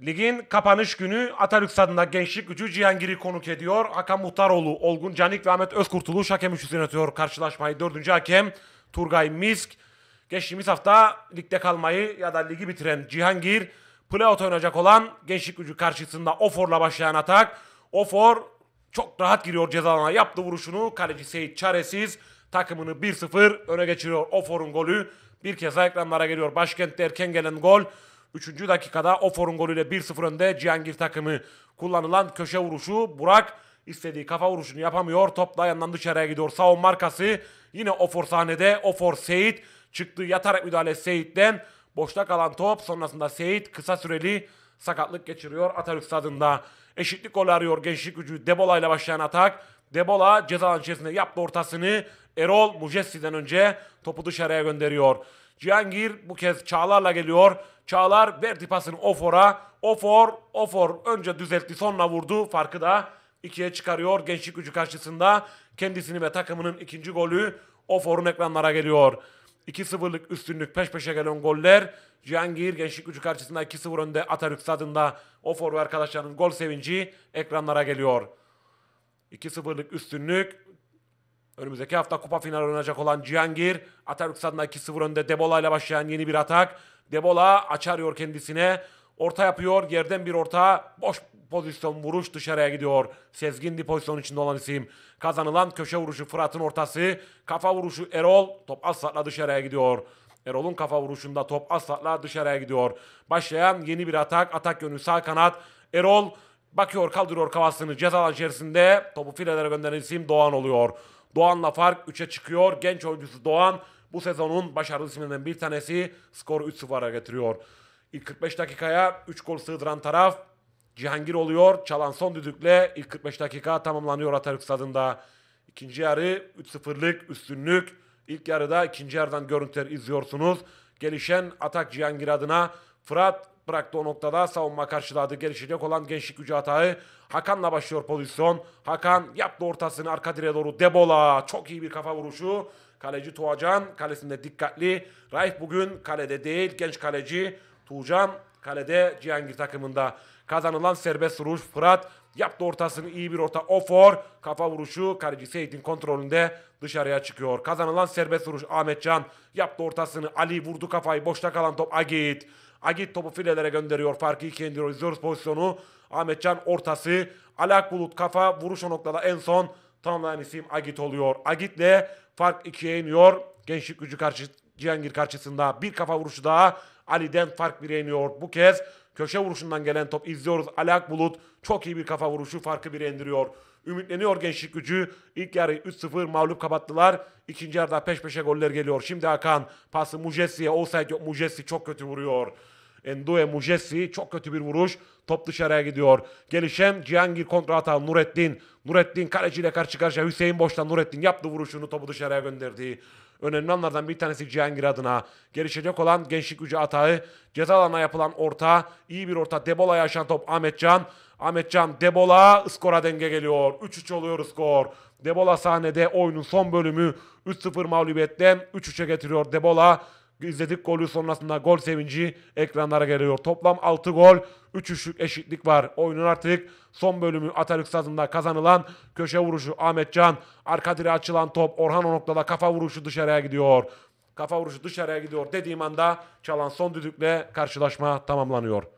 Ligin kapanış günü Atatürk Stadı'nda Gençlik Gücü Cihangir'i konuk ediyor. Hakan Muhtaroğlu, Olgun Canik ve Ahmet Özkurtuluş hakem üçlüsü yönetiyor karşılaşmayı. Dördüncü hakem Turgay Misk. Geçtiğimiz hafta ligde kalmayı ya da ligi bitiren Cihangir, playout oynayacak olan Gençlik Gücü karşısında Ofor'la başlayan atak. Ofor çok rahat giriyor ceza Yaptı vuruşunu. Kaleci Seyit çaresiz takımını 1-0 öne geçiriyor. Ofor'un golü bir kez daha geliyor. Başkent'te erken gelen gol 3. dakikada Ofor'un golüyle 1-0 önde Cihangir takımı kullanılan köşe vuruşu Burak istediği kafa vuruşunu yapamıyor. Top da yandan dışarıya gidiyor. Savun markası yine Ofor sahnede. Ofor Seyit çıktığı yatarak müdahale Seyit'ten. Boşta kalan top sonrasında Seyit kısa süreli sakatlık geçiriyor Atatürk stadında. Eşitlik golü arıyor gençlik gücü Debola ile başlayan atak. Debola ceza içerisinde yaptı ortasını. Erol Mujessi'den önce topu dışarıya gönderiyor. Cihangir bu kez Çağlar'la geliyor. Çağlar verdi pasını Ofor'a. Ofor, Ofor önce düzeltti sonra vurdu. Farkı da ikiye çıkarıyor. Gençlik gücü karşısında kendisini ve takımının ikinci golü Ofor'un ekranlara geliyor. 2-0'lık üstünlük peş peşe gelen goller. Cihangir gençlik gücü karşısında 2-0 önde Atatürk stadında Ofor ve arkadaşlarının gol sevinci ekranlara geliyor. 2-0'lık üstünlük. Önümüzdeki hafta kupa finali oynanacak olan Cihangir. Atatürk stadında 2-0 önde Debola ile başlayan yeni bir atak. Debola açarıyor kendisine. Orta yapıyor. Yerden bir orta. Boş pozisyon vuruş dışarıya gidiyor. Sezgin pozisyon içinde olan isim. Kazanılan köşe vuruşu Fırat'ın ortası. Kafa vuruşu Erol. Top az dışarıya gidiyor. Erol'un kafa vuruşunda top az dışarıya gidiyor. Başlayan yeni bir atak. Atak yönü sağ kanat. Erol Bakıyor kaldırıyor kafasını ceza içerisinde. Topu filelere gönderen isim Doğan oluyor. Doğan'la fark 3'e çıkıyor. Genç oyuncusu Doğan bu sezonun başarılı isimlerinden bir tanesi skoru 3-0'a getiriyor. İlk 45 dakikaya 3 gol sığdıran taraf Cihangir oluyor. Çalan son düdükle ilk 45 dakika tamamlanıyor Atatürk stadında. İkinci yarı 3-0'lık üstünlük. İlk yarıda ikinci yarıdan görüntüler izliyorsunuz. Gelişen atak Cihangir adına Fırat bıraktı o noktada. Savunma karşıladı. Gelişecek olan gençlik gücü hatayı. Hakan'la başlıyor pozisyon. Hakan yaptı ortasını arka direğe doğru. Debola çok iyi bir kafa vuruşu. Kaleci Tuğcan kalesinde dikkatli. Raif bugün kalede değil genç kaleci Tuğcan kalede Cihangir takımında kazanılan serbest vuruş Fırat yaptı ortasını iyi bir orta ofor kafa vuruşu kaleci Seyit'in kontrolünde dışarıya çıkıyor. Kazanılan serbest vuruş Ahmetcan yaptı ortasını Ali vurdu kafayı boşta kalan top Agit Agit topu filelere gönderiyor. Farkı ikiye indiriyor. İzliyoruz pozisyonu. Ahmetcan ortası. Alak Bulut kafa vuruş o noktada en son tamamlayan isim Agit oluyor. Agit Agit'le fark ikiye iniyor. Gençlik gücü karşı Cihangir karşısında bir kafa vuruşu daha Ali'den fark bire iniyor. Bu kez köşe vuruşundan gelen top izliyoruz. Alak Bulut çok iyi bir kafa vuruşu farkı bire indiriyor. Ümitleniyor gençlik gücü. İlk yarı 3-0 mağlup kapattılar. İkinci yarıda peş peşe goller geliyor. Şimdi Hakan pası Mujessi'ye. Olsaydı yok Mujessi çok kötü vuruyor. Endoe Mujesi çok kötü bir vuruş. Top dışarıya gidiyor. Gelişen Cihangir kontra atan Nurettin. Nurettin kaleciyle karşı karşıya Hüseyin Boş'tan Nurettin yaptı vuruşunu topu dışarıya gönderdi. Önemli anlardan bir tanesi Cihangir adına. Gelişecek olan gençlik gücü atağı. Ceza alanına yapılan orta. iyi bir orta. debola yaşan top Ahmetcan. Ahmetcan Debola skora denge geliyor. 3-3 oluyor skor. Debola sahnede oyunun son bölümü 3-0 mağlubiyetten 3-3'e getiriyor Debola izledik golü sonrasında gol sevinci ekranlara geliyor. Toplam 6 gol, 3 üçlük eşitlik var. Oyunun artık son bölümü Atatürk stadında kazanılan köşe vuruşu Ahmetcan. Arka direğe açılan top Orhan o noktada kafa vuruşu dışarıya gidiyor. Kafa vuruşu dışarıya gidiyor dediğim anda çalan son düdükle karşılaşma tamamlanıyor.